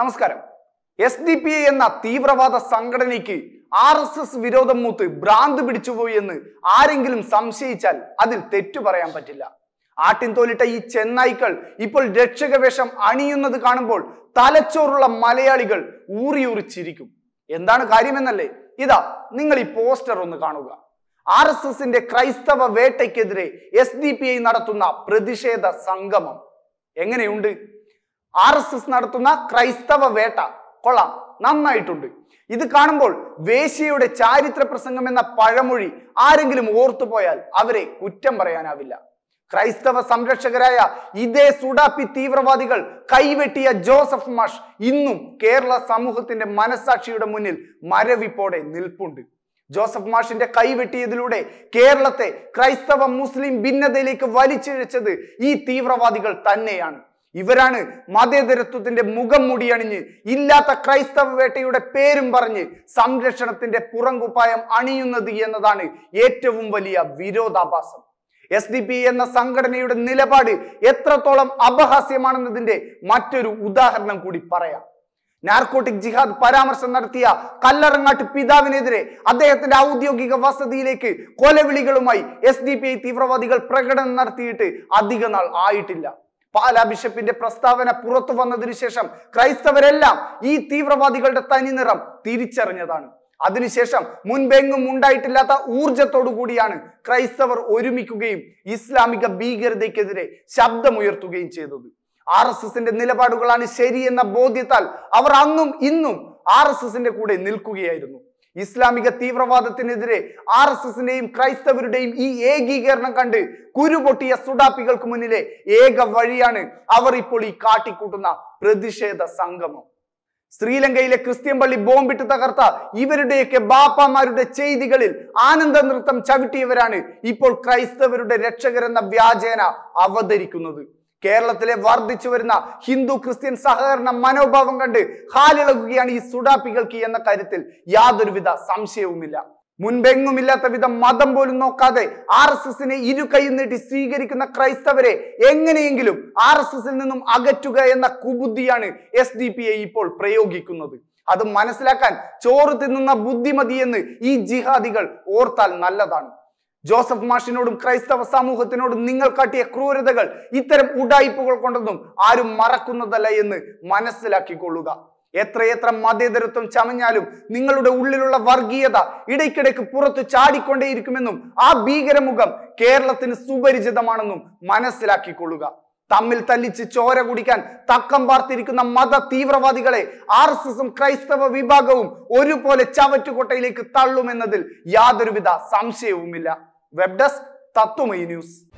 നമസ്കാരം S D P I എന്ന തീവ്രവാദ സംഘടനയ്ക്ക് ആർ എസ് എസ് വിരോധം മൂത്ത് ഭ്രാന്ത് പിടിച്ചുപോയി എന്ന് ആരെങ്കിലും സംശയിച്ചാൽ അതിൽ തെറ്റു പറയാൻ പറ്റില്ല ആട്ടിൻതോലിട്ട ഈ ചെന്നായ്ക്കൾ ഇപ്പോൾ രക്ഷക വേഷം അണിയുന്നത് കാണുമ്പോൾ തലച്ചോറുള്ള മലയാളികൾ ഊറിയൂറിച്ചിരിക്കും എന്താണ് കാര്യമെന്നല്ലേ ഇതാ നിങ്ങൾ ഈ പോസ്റ്റർ ഒന്ന് കാണുക ആർ എസ് എസിന്റെ ക്രൈസ്തവ വേട്ടയ്ക്കെതിരെ എസ് ഡി പി ഐ നടത്തുന്ന പ്രതിഷേധ സംഗമം എങ്ങനെയുണ്ട് ആർ എസ് എസ് നടത്തുന്ന ക്രൈസ്തവ വേട്ട കൊള്ളാം നന്നായിട്ടുണ്ട് ഇത് കാണുമ്പോൾ വേശ്യയുടെ ചാരിത്ര പ്രസംഗം എന്ന പഴമൊഴി ആരെങ്കിലും ഓർത്തുപോയാൽ അവരെ കുറ്റം പറയാനാവില്ല ക്രൈസ്തവ സംരക്ഷകരായ ഇതേ സുഡാപ്പി തീവ്രവാദികൾ കൈവെട്ടിയ ജോസഫ് മാഷ് ഇന്നും കേരള സമൂഹത്തിന്റെ മനസാക്ഷിയുടെ മുന്നിൽ മരവിപ്പോടെ നിൽപ്പുണ്ട് ജോസഫ് മാഷിന്റെ കൈവെട്ടിയതിലൂടെ കേരളത്തെ ക്രൈസ്തവ മുസ്ലിം ഭിന്നതയിലേക്ക് വലിച്ചിഴച്ചത് ഈ തീവ്രവാദികൾ തന്നെയാണ് ഇവരാണ് മതേതരത്വത്തിന്റെ മുഖം മുടിയണിഞ്ഞ് ഇല്ലാത്ത ക്രൈസ്തവ വേട്ടയുടെ പേരും പറഞ്ഞ് സംരക്ഷണത്തിന്റെ പുറങ്കുപ്പായം അണിയുന്നത് എന്നതാണ് ഏറ്റവും വലിയ വിരോധാഭാസം എസ് ഡി പി എന്ന സംഘടനയുടെ നിലപാട് എത്രത്തോളം അപഹാസ്യമാണെന്നതിന്റെ മറ്റൊരു ഉദാഹരണം കൂടി പറയാം നാർക്കോട്ടിക് ജിഹാദ് പരാമർശം നടത്തിയ കല്ലറങ്ങാട്ട് പിതാവിനെതിരെ അദ്ദേഹത്തിന്റെ ഔദ്യോഗിക വസതിയിലേക്ക് കൊലവിളികളുമായി എസ് ഡി പി ഐ തീവ്രവാദികൾ പ്രകടനം നടത്തിയിട്ട് അധിക നാൾ ആയിട്ടില്ല പാലാ ബിഷപ്പിന്റെ പ്രസ്താവന പുറത്തു വന്നതിനു ശേഷം ക്രൈസ്തവരെല്ലാം ഈ തീവ്രവാദികളുടെ തനിനിറം തിരിച്ചറിഞ്ഞതാണ് അതിനുശേഷം മുൻപെങ്ങും ഉണ്ടായിട്ടില്ലാത്ത ഊർജത്തോടു കൂടിയാണ് ക്രൈസ്തവർ ഒരുമിക്കുകയും ഇസ്ലാമിക ഭീകരതയ്ക്കെതിരെ ശബ്ദമുയർത്തുകയും ചെയ്തത് ആർ എസ് എസിന്റെ നിലപാടുകളാണ് ശരിയെന്ന ബോധ്യത്താൽ അവർ അന്നും ഇന്നും ആർ എസ് എസിന്റെ കൂടെ നിൽക്കുകയായിരുന്നു ഇസ്ലാമിക തീവ്രവാദത്തിനെതിരെ ആർ എസ് എസിന്റെയും ക്രൈസ്തവരുടെയും ഈ ഏകീകരണം കണ്ട് കുരുപൊട്ടിയ സുഡാപ്പികൾക്ക് മുന്നിലെ ഏക വഴിയാണ് അവർ ഇപ്പോൾ ഈ കാട്ടിക്കൂട്ടുന്ന പ്രതിഷേധ സംഗമം ശ്രീലങ്കയിലെ ക്രിസ്ത്യൻ പള്ളി ബോംബിട്ട് തകർത്ത ഇവരുടെയൊക്കെ ബാപ്പാമാരുടെ ചെയ്തികളിൽ ആനന്ദ നൃത്തം ചവിട്ടിയവരാണ് ഇപ്പോൾ ക്രൈസ്തവരുടെ രക്ഷകരെന്ന വ്യാജേന അവതരിക്കുന്നത് കേരളത്തിലെ വർദ്ധിച്ചു വരുന്ന ഹിന്ദു ക്രിസ്ത്യൻ സഹകരണ മനോഭാവം കണ്ട് ഹാലിളകുകയാണ് ഈ സുഡാപ്പികൾക്ക് എന്ന കാര്യത്തിൽ യാതൊരുവിധ സംശയവുമില്ല മുൻപെങ്ങുമില്ലാത്ത വിധം മതം പോലും നോക്കാതെ ആർ എസ് എസിനെ ഇരു കൈ നീട്ടി സ്വീകരിക്കുന്ന ക്രൈസ്തവരെ എങ്ങനെയെങ്കിലും ആർ എസ് എസിൽ നിന്നും അകറ്റുക എന്ന കുബുദ്ധിയാണ് എസ് ഡി പി ഐ ഇപ്പോൾ പ്രയോഗിക്കുന്നത് അത് മനസ്സിലാക്കാൻ ചോറ് തിന്നുന്ന ബുദ്ധിമതി എന്ന് ഈ ജിഹാദികൾ ഓർത്താൽ നല്ലതാണ് ജോസഫ് മാഷിനോടും ക്രൈസ്തവ സമൂഹത്തിനോടും നിങ്ങൾ കാട്ടിയ ക്രൂരതകൾ ഇത്തരം ഉഡായിപ്പുകൾ കൊണ്ടെന്നും ആരും മറക്കുന്നതല്ല എന്ന് മനസ്സിലാക്കിക്കൊള്ളുക എത്രയെത്ര മതേതരത്വം ചമഞ്ഞാലും നിങ്ങളുടെ ഉള്ളിലുള്ള വർഗീയത ഇടയ്ക്കിടയ്ക്ക് പുറത്തു ചാടിക്കൊണ്ടേയിരിക്കുമെന്നും ആ ഭീകരമുഖം കേരളത്തിന് സുപരിചിതമാണെന്നും മനസ്സിലാക്കിക്കൊള്ളുക തമ്മിൽ തല്ലിച്ച് ചോര കുടിക്കാൻ തക്കം പാർത്തിരിക്കുന്ന മത തീവ്രവാദികളെ ആർ എസ് എസും ക്രൈസ്തവ വിഭാഗവും ഒരുപോലെ ചവറ്റുകൊട്ടയിലേക്ക് തള്ളുമെന്നതിൽ യാതൊരുവിധ സംശയവുമില്ല वेबडेस्क तत्वमयी न्यूज